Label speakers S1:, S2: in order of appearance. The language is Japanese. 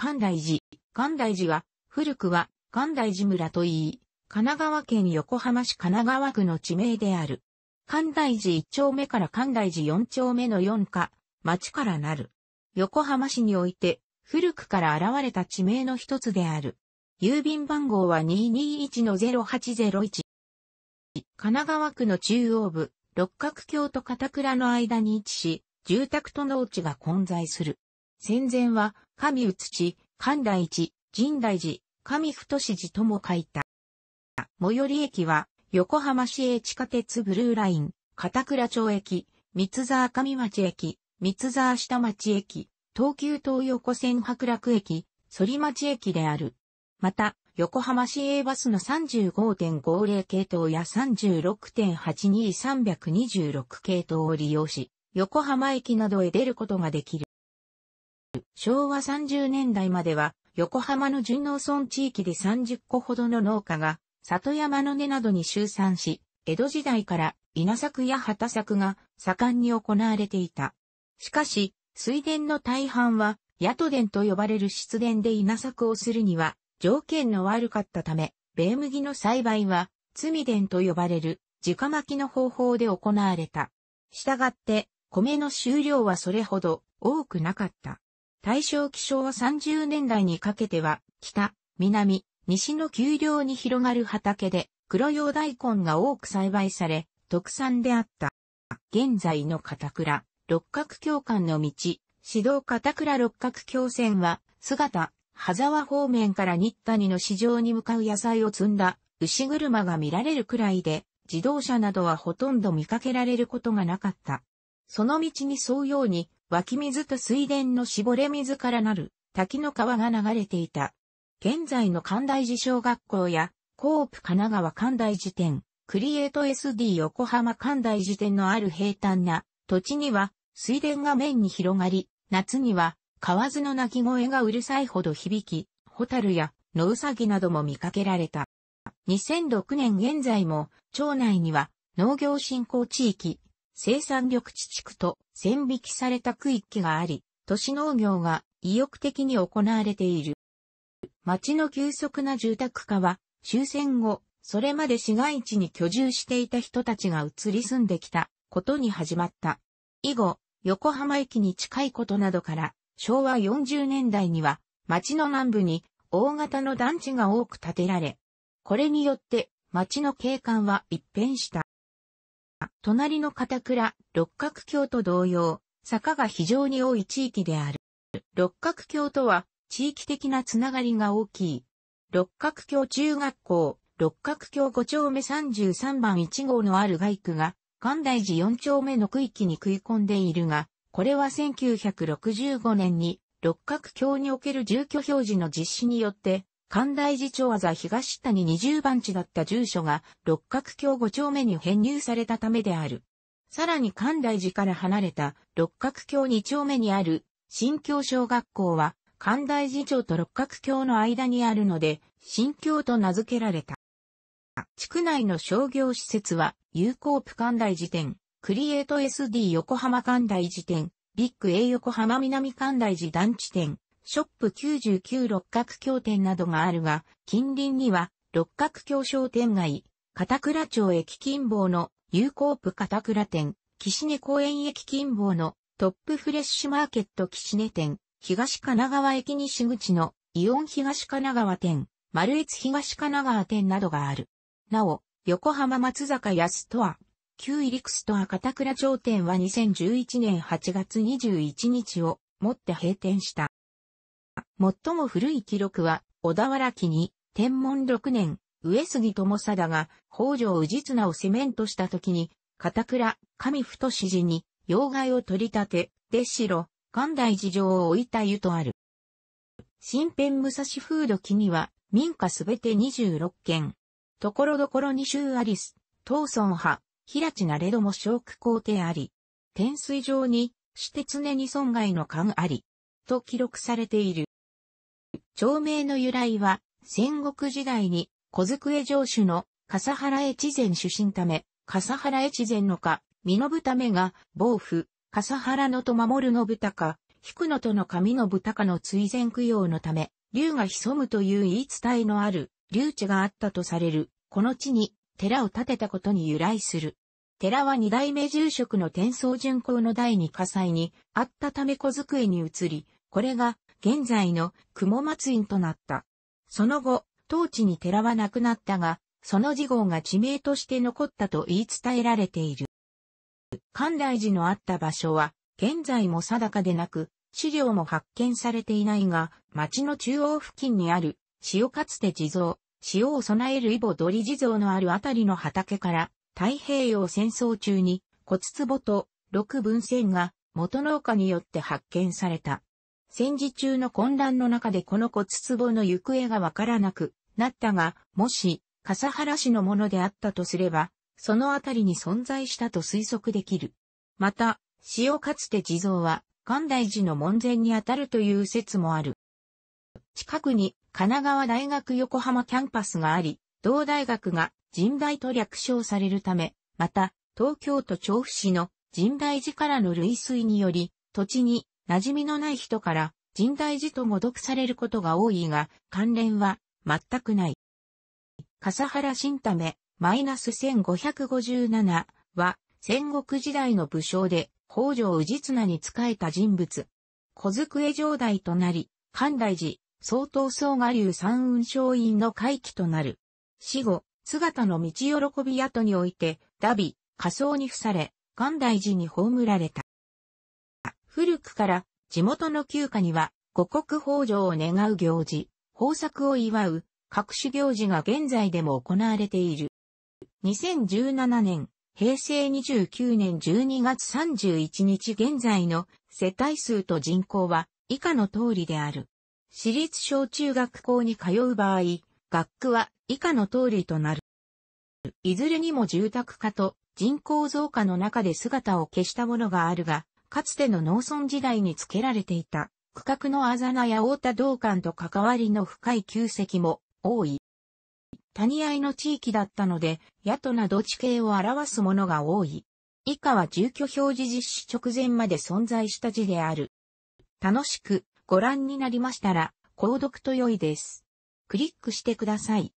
S1: 関大寺。関大寺は、古くは関大寺村といい、神奈川県横浜市神奈川区の地名である。関大寺1丁目から関大寺4丁目の4か、町からなる。横浜市において、古くから現れた地名の一つである。郵便番号は221-0801。神奈川区の中央部、六角橋と片倉の間に位置し、住宅と農地が混在する。戦前は、神宇土、神来寺、神大寺、神太寺とも書いた。最寄り駅は、横浜市営地下鉄ブルーライン、片倉町駅、三沢上町駅、三沢下町駅、東急東横線白楽駅、反町駅である。また、横浜市営バスの35.50系統や36.82326系統を利用し、横浜駅などへ出ることができる。昭和30年代までは、横浜の純農村地域で30個ほどの農家が、里山の根などに集散し、江戸時代から稲作や畑作が盛んに行われていた。しかし、水田の大半は、野田と呼ばれる湿田で稲作をするには、条件の悪かったため、米麦の栽培は、罪田と呼ばれる、直巻きの方法で行われた。したがって、米の収量はそれほど多くなかった。大正気象30年代にかけては、北、南、西の丘陵に広がる畑で、黒用大根が多く栽培され、特産であった。現在の片倉、六角教官の道、指導片倉六角教線は、姿、羽沢方面から新谷の市場に向かう野菜を積んだ牛車が見られるくらいで、自動車などはほとんど見かけられることがなかった。その道に沿うように、湧き水と水田の絞れ水からなる滝の川が流れていた。現在の神大寺小学校や、コープ神奈川神大寺店、クリエイト SD 横浜神大寺店のある平坦な土地には水田が面に広がり、夏には河津の鳴き声がうるさいほど響き、ホタルやノウサギなども見かけられた。2006年現在も町内には農業振興地域、生産緑地地区と線引きされた区域があり、都市農業が意欲的に行われている。町の急速な住宅化は、終戦後、それまで市街地に居住していた人たちが移り住んできたことに始まった。以後、横浜駅に近いことなどから、昭和40年代には、町の南部に大型の団地が多く建てられ、これによって町の景観は一変した。隣の片倉、六角峡と同様、坂が非常に多い地域である。六角峡とは、地域的なつながりが大きい。六角峡中学校、六角峡五丁目33番1号のある外区が、関大寺四丁目の区域に食い込んでいるが、これは1965年に、六角峡における住居表示の実施によって、関大寺町あざ東谷20番地だった住所が六角橋五丁目に編入されたためである。さらに関大寺から離れた六角橋二丁目にある新京小学校は関大寺町と六角橋の間にあるので新京と名付けられた。地区内の商業施設は、有効プ関大寺店、クリエイト SD 横浜関大寺店、ビッグ A 横浜南関大寺団地店、ショップ99六角橋店などがあるが、近隣には、六角橋商店街、片倉町駅近傍の、有効部片倉店、岸根公園駅近傍の、トップフレッシュマーケット岸根店、東神奈川駅西口の、イオン東神奈川店、丸越東神奈川店などがある。なお、横浜松坂屋ストア、旧入リクストア片倉町店は2011年8月21日をもって閉店した。最も古い記録は、小田原記に、天文6年、上杉智貞が、北条氏綱をセメントした時に、片倉、上太氏に、妖怪を取り立て、で白、寛大寺城を置いた湯とある。新編武蔵風土記には、民家すべて26件。ところどころに州アリス、東村派、平地なれども小区皇帝あり。天水上に、して常に損害の感あり。と記録されている。町名の由来は、戦国時代に、小机城主の笠原越前出身ため、笠原越前のか、身のぶためが、暴風、笠原のと守るのぶたか、引くのとの神のぶたかの追善供養のため、竜が潜むという言い伝えのある、竜地があったとされる、この地に、寺を建てたことに由来する。寺は二代目住職の天宗巡行の第二火災にあったため小机に移り、これが現在の雲松院となった。その後、当地に寺はなくなったが、その事号が地名として残ったと言い伝えられている。関大寺のあった場所は、現在も定かでなく、資料も発見されていないが、町の中央付近にある、塩かつて地蔵、塩を備えるイボドリ地蔵のあるあたりの畑から、太平洋戦争中に、骨壺と六文銭が元農家によって発見された。戦時中の混乱の中でこの骨壺の行方がわからなくなったが、もし、笠原氏のものであったとすれば、そのあたりに存在したと推測できる。また、塩かつて地蔵は、神大寺の門前にあたるという説もある。近くに神奈川大学横浜キャンパスがあり、同大学が神大と略称されるため、また、東京都調布市の神大寺からの類推により、土地に馴染みのない人から人大寺と誤読されることが多いが、関連は全くない。笠原新為、マイナス1557は、戦国時代の武将で、北条氏綱に仕えた人物。小机城代となり、寛大寺、総統総我流三雲商院の回帰となる。死後、姿の道喜び跡において、ダビ、仮装に付され、寛大寺に葬られた。古くから地元の旧家には五穀豊穣を願う行事、豊作を祝う各種行事が現在でも行われている。2017年、平成29年12月31日現在の世帯数と人口は以下の通りである。私立小中学校に通う場合、学区は以下の通りとなる。いずれにも住宅化と人口増加の中で姿を消したものがあるが、かつての農村時代に付けられていた、区画のあざなや太田道館と関わりの深い旧跡も多い。谷合の地域だったので、野となど地形を表すものが多い。以下は住居表示実施直前まで存在した字である。楽しくご覧になりましたら、購読と良いです。クリックしてください。